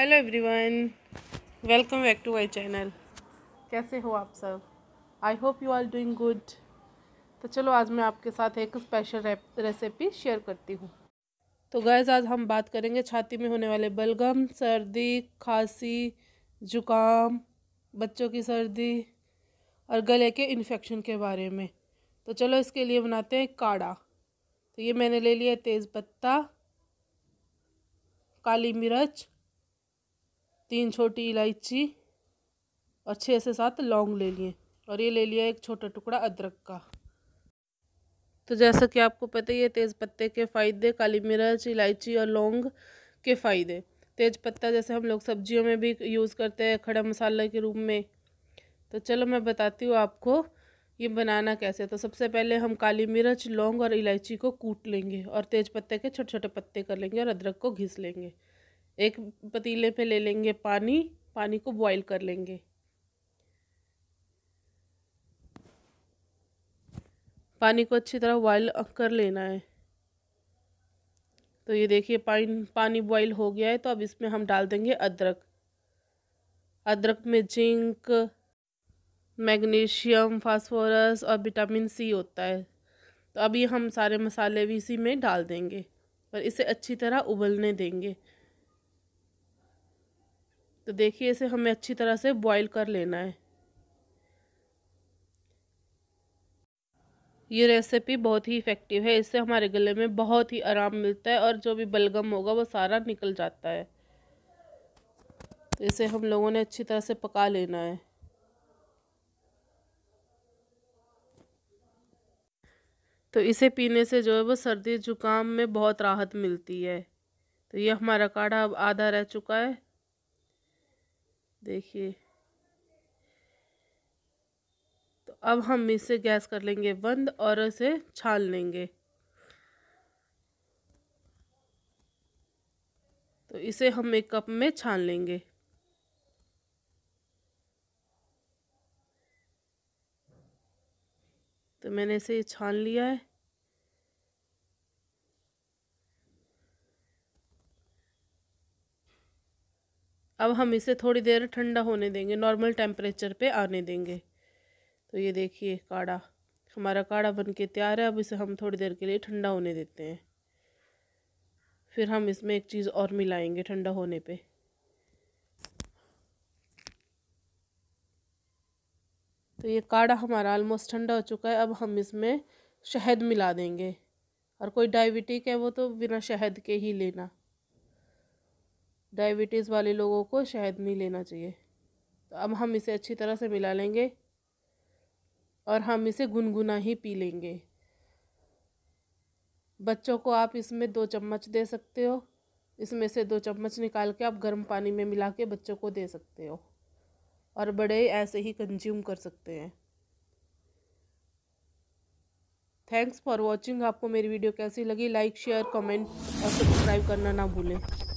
hello everyone welcome back to my channel कैसे हो आप सब I hope you are doing good तो चलो आज मैं आपके साथ एक स्पेशल रेसिपी शेयर करती हूँ तो गैज़ आज हम बात करेंगे छाती में होने वाले बलगम सर्दी खांसी जुकाम बच्चों की सर्दी और गले के इन्फेक्शन के बारे में तो चलो इसके लिए बनाते हैं काढ़ा तो ये मैंने ले लिया तेज़ पत्ता काली मिर्च तीन छोटी इलायची और छः से सात लौंग ले लिए और ये ले लिया एक छोटा टुकड़ा अदरक का तो जैसा कि आपको पता ही है तेज़ पत्ते के फ़ायदे काली मिर्च इलायची और लौंग के फ़ायदे तेज पत्ता जैसे हम लोग सब्जियों में भी यूज़ करते हैं खड़ा मसाला के रूप में तो चलो मैं बताती हूँ आपको ये बनाना कैसे तो सबसे पहले हम काली मिर्च लौंग और इलायची को कूट लेंगे और तेज पत्ते के छोटे छोटे पत्ते कर लेंगे और अदरक को घिस लेंगे एक पतीले पे ले लेंगे पानी पानी को बॉईल कर लेंगे पानी को अच्छी तरह बॉईल कर लेना है तो ये देखिए पानी पानी बॉईल हो गया है तो अब इसमें हम डाल देंगे अदरक अदरक में जिंक मैग्नीशियम फास्फोरस और विटामिन सी होता है तो अभी हम सारे मसाले भी इसी में डाल देंगे और इसे अच्छी तरह उबलने देंगे तो देखिए इसे हमें अच्छी तरह से बॉईल कर लेना है ये रेसिपी बहुत ही इफ़ेक्टिव है इससे हमारे गले में बहुत ही आराम मिलता है और जो भी बलगम होगा वो सारा निकल जाता है तो इसे हम लोगों ने अच्छी तरह से पका लेना है तो इसे पीने से जो है वो सर्दी जुकाम में बहुत राहत मिलती है तो ये हमारा काढ़ा अब आधा रह चुका है देखिए तो अब हम इसे गैस कर लेंगे बंद और इसे छान लेंगे तो इसे हम एक कप में छान लेंगे तो मैंने इसे छान लिया है अब हम इसे थोड़ी देर ठंडा होने देंगे नॉर्मल टेम्परेचर पे आने देंगे तो ये देखिए काढ़ा हमारा काढ़ा बन के तैयार है अब इसे हम थोड़ी देर के लिए ठंडा होने देते हैं फिर हम इसमें एक चीज़ और मिलाएंगे ठंडा होने पे तो ये काढ़ा हमारा ऑलमोस्ट ठंडा हो चुका है अब हम इसमें शहद मिला देंगे और कोई डायबिटिक है वो तो बिना शहद के ही लेना डायबिटीज़ वाले लोगों को शहद नहीं लेना चाहिए तो अब हम इसे अच्छी तरह से मिला लेंगे और हम इसे गुनगुना ही पी लेंगे बच्चों को आप इसमें दो चम्मच दे सकते हो इसमें से दो चम्मच निकाल के आप गर्म पानी में मिला के बच्चों को दे सकते हो और बड़े ऐसे ही कंज्यूम कर सकते हैं थैंक्स फॉर वॉचिंग आपको मेरी वीडियो कैसी लगी लाइक शेयर कमेंट और सब्सक्राइब करना ना भूलें